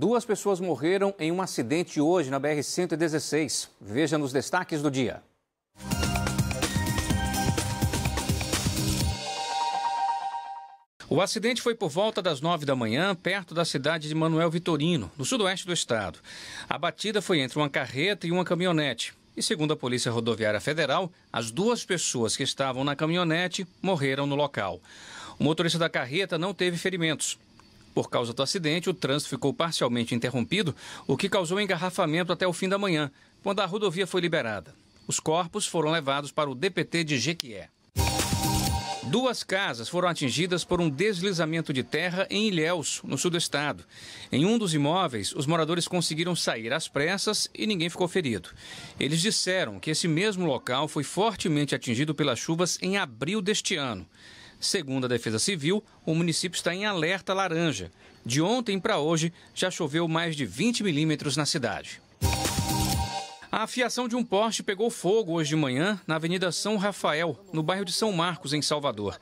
Duas pessoas morreram em um acidente hoje na BR-116. Veja nos destaques do dia. O acidente foi por volta das nove da manhã, perto da cidade de Manuel Vitorino, no sudoeste do estado. A batida foi entre uma carreta e uma caminhonete. E segundo a Polícia Rodoviária Federal, as duas pessoas que estavam na caminhonete morreram no local. O motorista da carreta não teve ferimentos. Por causa do acidente, o trânsito ficou parcialmente interrompido, o que causou engarrafamento até o fim da manhã, quando a rodovia foi liberada. Os corpos foram levados para o DPT de Jequié. Duas casas foram atingidas por um deslizamento de terra em Ilhéus, no sul do estado. Em um dos imóveis, os moradores conseguiram sair às pressas e ninguém ficou ferido. Eles disseram que esse mesmo local foi fortemente atingido pelas chuvas em abril deste ano. Segundo a Defesa Civil, o município está em alerta laranja. De ontem para hoje, já choveu mais de 20 milímetros na cidade. A afiação de um poste pegou fogo hoje de manhã na Avenida São Rafael, no bairro de São Marcos, em Salvador.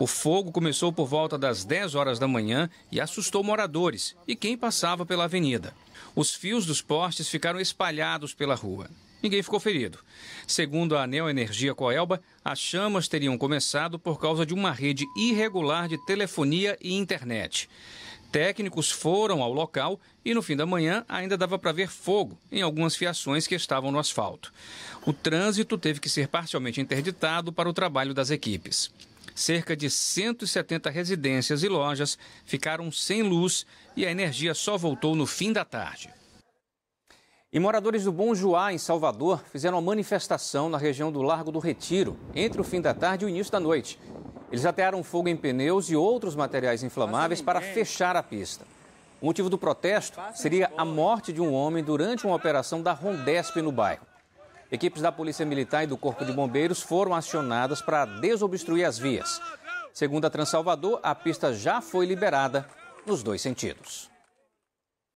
O fogo começou por volta das 10 horas da manhã e assustou moradores e quem passava pela avenida. Os fios dos postes ficaram espalhados pela rua. Ninguém ficou ferido. Segundo a Anel Energia Coelba, as chamas teriam começado por causa de uma rede irregular de telefonia e internet. Técnicos foram ao local e no fim da manhã ainda dava para ver fogo em algumas fiações que estavam no asfalto. O trânsito teve que ser parcialmente interditado para o trabalho das equipes. Cerca de 170 residências e lojas ficaram sem luz e a energia só voltou no fim da tarde. E moradores do Bom Joá, em Salvador, fizeram uma manifestação na região do Largo do Retiro, entre o fim da tarde e o início da noite. Eles atearam fogo em pneus e outros materiais inflamáveis para fechar a pista. O motivo do protesto seria a morte de um homem durante uma operação da Rondesp no bairro. Equipes da Polícia Militar e do Corpo de Bombeiros foram acionadas para desobstruir as vias. Segundo a Transalvador, a pista já foi liberada nos dois sentidos.